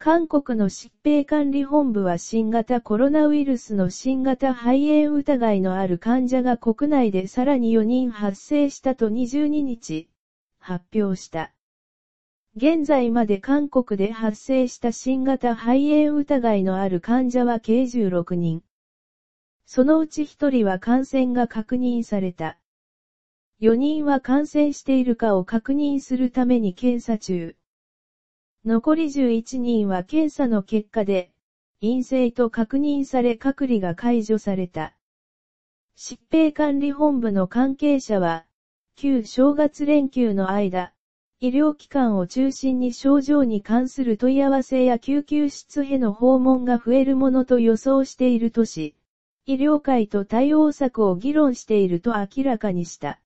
韓国の疾病管理本部は新型コロナウイルスの新型肺炎疑いのある患者が国内でさらに4人発生したと22日、発表した。現在まで韓国で発生した新型肺炎疑いのある患者は計16人。そのうち1人は感染が確認された。4人は感染しているかを確認するために検査中。残り11人は検査の結果で、陰性と確認され隔離が解除された。疾病管理本部の関係者は、旧正月連休の間、医療機関を中心に症状に関する問い合わせや救急室への訪問が増えるものと予想しているとし、医療界と対応策を議論していると明らかにした。